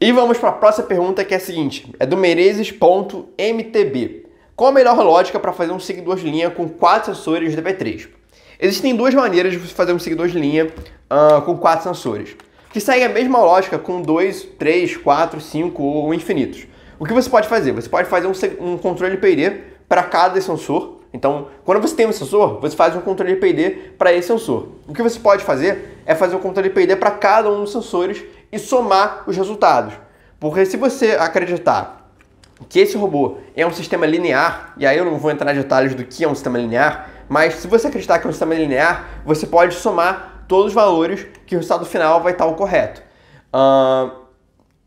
E vamos para a próxima pergunta que é a seguinte: é do Merezes.mtb. Qual a melhor lógica para fazer um seguidor de linha com quatro sensores dp 3 Existem duas maneiras de fazer um seguidor de linha uh, com quatro sensores, que segue a mesma lógica com 2, 3, 4, 5 ou infinitos. O que você pode fazer? Você pode fazer um, um controle PD para cada sensor. Então, quando você tem um sensor, você faz um controle PD para esse sensor. O que você pode fazer é fazer o controle PID para cada um dos sensores e somar os resultados. Porque se você acreditar que esse robô é um sistema linear, e aí eu não vou entrar em detalhes do que é um sistema linear, mas se você acreditar que é um sistema linear, você pode somar todos os valores que o resultado final vai estar o correto. Uh,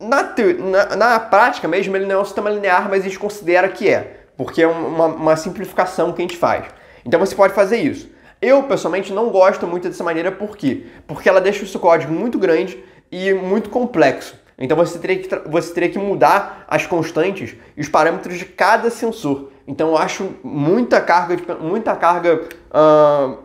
na, te, na, na, prática mesmo, ele não é um sistema linear, mas a gente considera que é, porque é uma, uma simplificação que a gente faz. Então você pode fazer isso. Eu, pessoalmente, não gosto muito dessa maneira, por quê? Porque ela deixa o seu código muito grande e muito complexo. Então você teria, que, você teria que mudar as constantes e os parâmetros de cada sensor. Então eu acho muita carga, muita carga uh,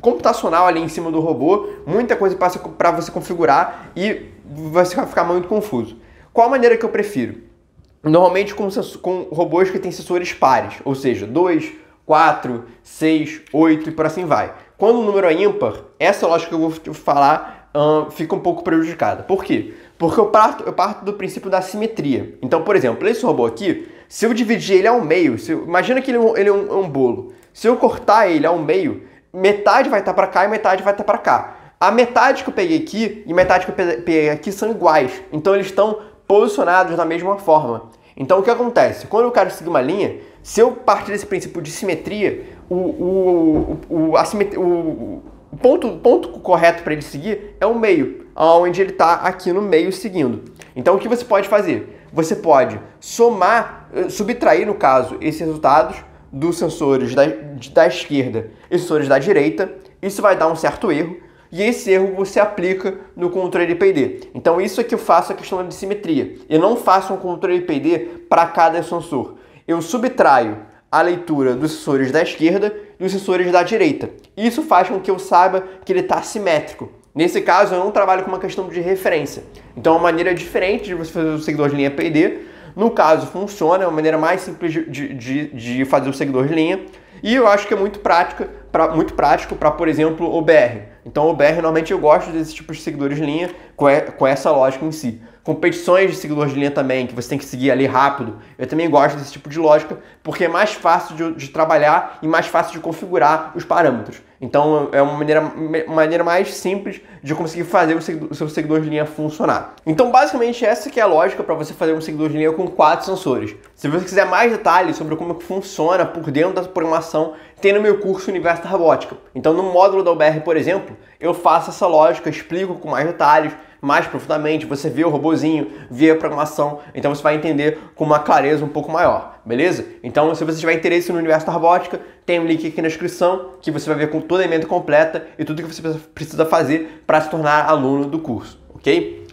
computacional ali em cima do robô, muita coisa para você configurar e você vai ficar muito confuso. Qual a maneira que eu prefiro? Normalmente com, com robôs que têm sensores pares, ou seja, dois, 4, 6, 8 e por assim vai. Quando o número é ímpar, essa lógica que eu vou falar fica um pouco prejudicada. Por quê? Porque eu parto, eu parto do princípio da simetria. Então, por exemplo, esse robô aqui, se eu dividir ele ao meio, eu, imagina que ele, é ele é, um, é um, bolo. Se eu cortar ele ao meio, metade vai estar tá para cá e metade vai estar tá para cá. A metade que eu peguei aqui e metade que eu peguei aqui são iguais. Então, eles estão posicionados da mesma forma. Então, o que acontece? Quando eu quero seguir uma linha, se eu partir desse princípio de simetria, o, o, o, a simetria, o, o ponto, ponto correto para ele seguir é o meio, onde ele está aqui no meio seguindo. Então o que você pode fazer? Você pode somar, eh, subtrair, no caso, esses resultados dos sensores da, da esquerda e sensores da direita. Isso vai dar um certo erro, e esse erro você aplica no controle PD Então isso é que eu faço a questão de simetria. Eu não faço um controle PD para cada sensor eu subtraio a leitura dos sensores da esquerda dos sensores da direita. Isso faz com que eu saiba que ele está simétrico. Nesse caso, eu não trabalho com uma questão de referência. Então, é uma maneira diferente de você fazer o seguidor de linha PD. No caso, funciona, é uma maneira mais simples de, de, de fazer o seguidor de linha. E eu acho que é muito, prática, pra, muito prático para, por exemplo, o BR. Então o BR normalmente eu gosto desse tipo de seguidores de linha com essa lógica em si. Competições de seguidores de linha também, que você tem que seguir ali rápido. Eu também gosto desse tipo de lógica, porque é mais fácil de, de trabalhar e mais fácil de configurar os parâmetros. Então é uma maneira, maneira mais simples de conseguir fazer o, o seu seguidor de linha funcionar. Então basicamente essa que é a lógica para você fazer um seguidor de linha com quatro sensores. Se você quiser mais detalhes sobre como funciona por dentro da programação, tem no meu curso Universo da Robótica. Então no módulo da UBR, por exemplo, exemplo, eu faço essa lógica, explico com mais detalhes, mais profundamente, você vê o robozinho, vê a programação, então você vai entender com uma clareza um pouco maior, beleza? Então, se você tiver interesse no universo da robótica, tem um link aqui na descrição que você vai ver com toda a emenda completa e tudo que você precisa fazer para se tornar aluno do curso, ok?